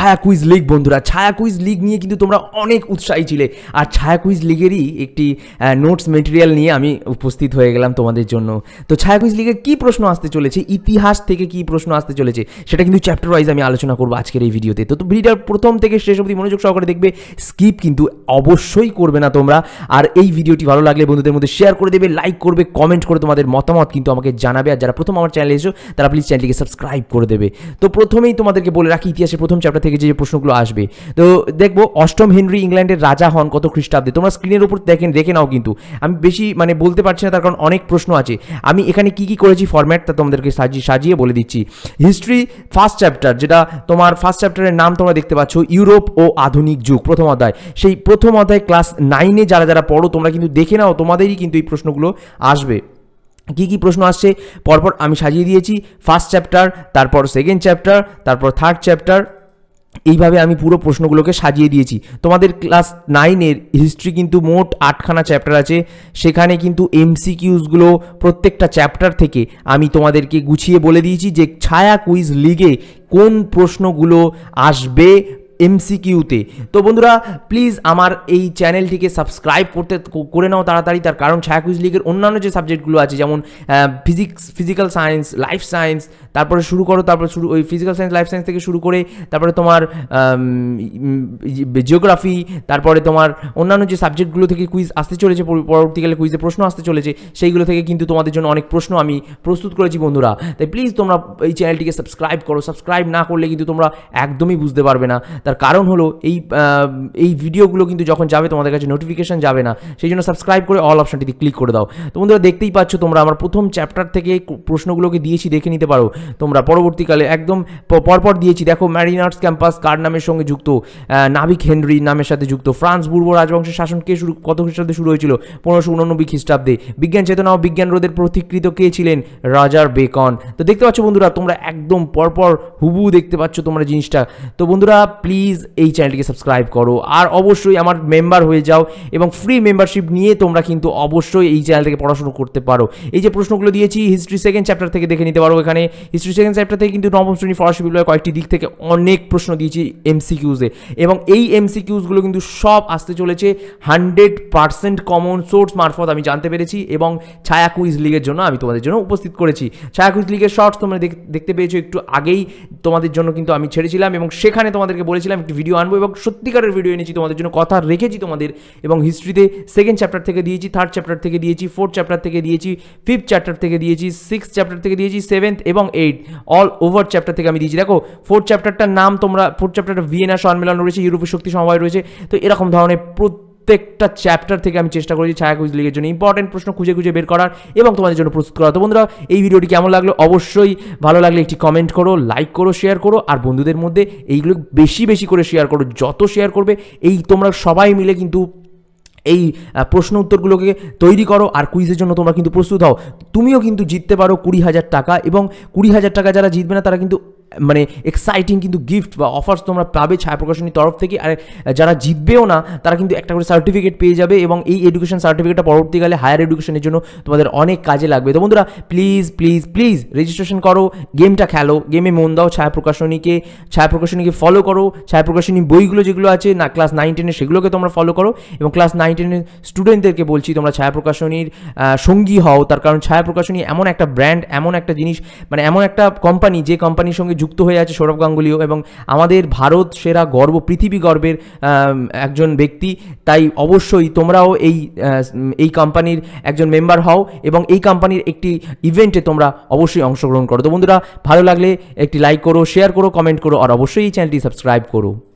ছায়া quiz league বন্ধুরা ছায়া কুইজ লিগ নিয়ে কিন্তু তোমরা অনেক উৎসাহী ছিলে আর ছায়া কুইজ লিগেরই একটি নোটস মেটেরিয়াল নিয়ে আমি উপস্থিত হয়ে গেলাম তোমাদের জন্য তো ছায়া কুইজ লিগের কী প্রশ্ন আসতে চলেছে ইতিহাস থেকে কী প্রশ্ন আসতে চলেছে সেটা কিন্তু চ্যাপ্টার ওয়াইজ আমি আলোচনা করবো আজকের এই ভিডিওতে তো ভিডিওর প্রথম থেকে শেষ অবধি মনোযোগ সহকারে দেখবে স্কিপ কিন্তু অবশ্যই করবে না তোমরা আর এই ভিডিওটি ভালো লাগলে বন্ধুদের মধ্যে শেয়ার করে দেবে লাইক করবে কমেন্ট করে তোমাদের মতামত কিন্তু আমাকে জানাবে আর যারা প্রথম আমার চ্যানেলে এসো তারা প্লিজ চ্যানেলটিকে সাবস্ক্রাইব করে দেবে তো প্রথমেই তোমাদেরকে বলে রাখি ইতিহাসের প্রথম চ্যাপ্টার থেকে থেকে যে প্রশ্নগুলো আসবে তো দেখবো অষ্টম হেনরি ইংল্যান্ডের রাজা হন কত খ্রিস্টাব্দে তোমরা স্ক্রিনের উপর দেখেন দেখে নাও কিন্তু আমি বেশি মানে বলতে পারছি না তার কারণ অনেক প্রশ্ন আছে আমি এখানে কি কি করেছি তা তোমাদেরকে সাজিয়ে সাজিয়ে বলে দিচ্ছি হিস্ট্রি ফার্স্ট চ্যাপ্টার যেটা তোমার ফার্স্ট চ্যাপ্টারের নাম তোমরা দেখতে পাচ্ছ ইউরোপ ও আধুনিক যুগ প্রথম অধ্যায় সেই প্রথম অধ্যায় ক্লাস নাইনে যারা যারা পড়ো তোমরা কিন্তু দেখে নাও তোমাদেরই কিন্তু এই প্রশ্নগুলো আসবে কী কী প্রশ্ন আসছে পরপর আমি সাজিয়ে দিয়েছি ফার্স্ট চ্যাপ্টার তারপর সেকেন্ড চ্যাপ্টার তারপর থার্ড চ্যাপ্টার এইভাবে আমি পুরো প্রশ্নগুলোকে সাজিয়ে দিয়েছি তোমাদের ক্লাস নাইনের হিস্ট্রি কিন্তু মোট আটখানা চ্যাপ্টার আছে সেখানে কিন্তু এমসিকিউজগুলো প্রত্যেকটা চ্যাপ্টার থেকে আমি তোমাদেরকে গুছিয়ে বলে দিয়েছি যে ছায়া কুইজ লিগে কোন প্রশ্নগুলো আসবে এমসিকিউতে তো বন্ধুরা প্লিজ আমার এই চ্যানেলটিকে সাবস্ক্রাইব করতে করে নাও তাড়াতাড়ি তার কারণ ছায়াকুইজ লিগের অন্যান্য যে সাবজেক্টগুলো আছে যেমন physics physical science life science তারপরে শুরু করো তারপরে শুরু ওই ফিজিক্যাল সায়েন্স লাইফ সায়েন্স থেকে শুরু করে তারপরে তোমার জিওগ্রাফি তারপরে তোমার অন্যান্য যে সাবজেক্টগুলো থেকে কুইজ আসতে চলেছে পরবর্তীকালে কুইজে প্রশ্ন আসতে চলেছে সেইগুলো থেকে কিন্তু তোমাদের জন্য অনেক প্রশ্ন আমি প্রস্তুত করেছি বন্ধুরা তাই প্লিজ তোমরা এই চ্যানেলটিকে সাবস্ক্রাইব করো সাবস্ক্রাইব না করলে কিন্তু তোমরা একদমই বুঝতে পারবে না তার কারণ হলো এই এই ভিডিওগুলো কিন্তু যখন যাবে তোমাদের কাছে নোটিফিকেশান যাবে না সেই জন্য সাবস্ক্রাইব করে অল অপশানটিতে ক্লিক করে দাও তো বন্ধুরা দেখতেই পাচ্ছ তোমরা আমার প্রথম চ্যাপ্টার থেকে প্রশ্নগুলোকে দিয়েছি দেখে নিতে পারো তোমরা পরবর্তীকালে একদম পরপর দিয়েছি দেখো ম্যারিনার্স ক্যাম্পাস কার নামের সঙ্গে যুক্ত নাবিক হেনরি নামের সাথে যুক্ত ফ্রান্স পূর্ব রাজবংশের শাসন কে শুরু কত খ্রিস্টাব্দে শুরু হয়েছিল পনেরোশো উননব্বই খ্রিস্টাব্দে বিজ্ঞান চেতনা ও বিজ্ঞান রোধের প্রতিকৃত কে ছিলেন রাজার বেকন তো দেখতে পাচ্ছ বন্ধুরা তোমরা একদম পরপর হুবু দেখতে পাচ্ছ তোমরা জিনিসটা তো বন্ধুরা প্লিজ এই চ্যানেলটিকে সাবস্ক্রাইব করো আর অবশ্যই আমার মেম্বার হয়ে যাও এবং ফ্রি মেম্বারশিপ নিয়ে তোমরা কিন্তু অবশ্যই এই চ্যানেল থেকে পড়াশুনো করতে পারো এই যে প্রশ্নগুলো দিয়েছি হিস্ট্রি সেকেন্ড চ্যাপ্টার থেকে দেখে নিতে পারো এখানে হিস্ট্রি সেকেন্ড চ্যাপ্টার থেকে কিন্তু নবম শ্রেণী ফরাসি বিপ্লবের কয়েকটি দিক থেকে অনেক প্রশ্ন দিয়েছি এমসিকিউজে এবং এই এমসিকিউজগুলো কিন্তু সব আসতে চলেছে হান্ড্রেড পার্সেন্ট কমন সোর্স মারফত আমি জানতে পেরেছি এবং ছায়া কুইজ লিগের জন্য আমি তোমাদের জন্য উপস্থিত করেছি ছায়া কুইজ লিগের শর্টস তোমরা দেখতে পেয়েছো একটু আগেই তোমাদের জন্য কিন্তু আমি ছেড়েছিলাম এবং সেখানে তোমাদেরকে বলেছিলাম একটি ভিডিও আনবো এবং সত্যিকারের ভিডিও এনেছি তোমাদের জন্য কথা রেখেছি তোমাদের এবং হিস্ট্রিতে সেকেন্ড চ্যাপ্টার থেকে দিয়েছি থার্ড চ্যাপ্টার থেকে দিয়েছি ফোর্থ চ্যাপ্টার থেকে দিয়েছি ফিফথ চ্যাপ্টার থেকে দিয়েছি সিক্স চ্যাপ্টার থেকে দিয়েছি সেভেন্থ এবং এইট অল ওভার চ্যাপ্টার থেকে আমি দিয়েছি দেখো ফোর্থ চ্যাপ্টারটার নাম তোমরা ফোর্থ চ্যাপ্টারটা ভিয়েনা সম্মেলন রয়েছে ইউরোপীয় শক্তি সমবায় রয়েছে তো এরকম ধরনের প্রত্যেকটা চ্যাপ্টার থেকে আমি চেষ্টা করেছি ছায়া কুইজ লিগের জন্য ইম্পর্টেন্ট প্রশ্ন খুঁজে খুঁজে বের করার এবং তোমাদের জন্য প্রস্তুত করা তো বন্ধুরা এই ভিডিওটি কেমন লাগলো অবশ্যই ভালো লাগলে একটি কমেন্ট করো লাইক করো শেয়ার করো আর বন্ধুদের মধ্যে এইগুলো বেশি বেশি করে শেয়ার করো যত শেয়ার করবে এই তোমরা সবাই মিলে কিন্তু এই প্রশ্ন উত্তরগুলোকে তৈরি করো আর কুইজের জন্য তোমরা কিন্তু প্রস্তুত হও তুমিও কিন্তু জিততে পারো কুড়ি হাজার টাকা এবং কুড়ি হাজার টাকা যারা জিতবে না তারা কিন্তু মানে এক্সাইটিং কিন্তু গিফট বা অফার্স তোমরা পাবে ছায়া প্রকাশনীর তরফ থেকে আর যারা জিতবেও না তারা কিন্তু একটা করে সার্টিফিকেট পেয়ে যাবে এবং এই এডুকেশন সার্টিফিকেটটা পরবর্তীকালে হায়ার এডুকেশনের জন্য তোমাদের অনেক কাজে লাগবে তো বন্ধুরা প্লিজ প্লিজ প্লিজ রেজিস্ট্রেশন করো গেমটা খেলো গেমে মন দাও ছায়া প্রকাশনীকে ছায়া প্রকাশনীকে ফলো করো ছায়া প্রকাশনী বইগুলো যেগুলো আছে না ক্লাস নাইন টেনের সেগুলোকে তোমরা ফলো করো এবং ক্লাস নাইন টেনের স্টুডেন্টদেরকে বলছি তোমরা ছায়া প্রকাশনীর সঙ্গী হও তার কারণ ছায়া প্রকাশনী এমন একটা ব্র্যান্ড এমন একটা জিনিস মানে এমন একটা কোম্পানি যে কোম্পানির সঙ্গে যুক্ত হয়ে আছে সৌরভ গাঙ্গুলিও এবং আমাদের ভারত সেরা গর্ব পৃথিবী গর্বের একজন ব্যক্তি তাই অবশ্যই তোমরাও এই এই কোম্পানির একজন মেম্বার হও এবং এই কোম্পানির একটি ইভেন্টে তোমরা অবশ্যই অংশগ্রহণ করো তো বন্ধুরা ভালো লাগলে একটি লাইক করো শেয়ার করো কমেন্ট করো আর অবশ্যই এই চ্যানেলটি সাবস্ক্রাইব করো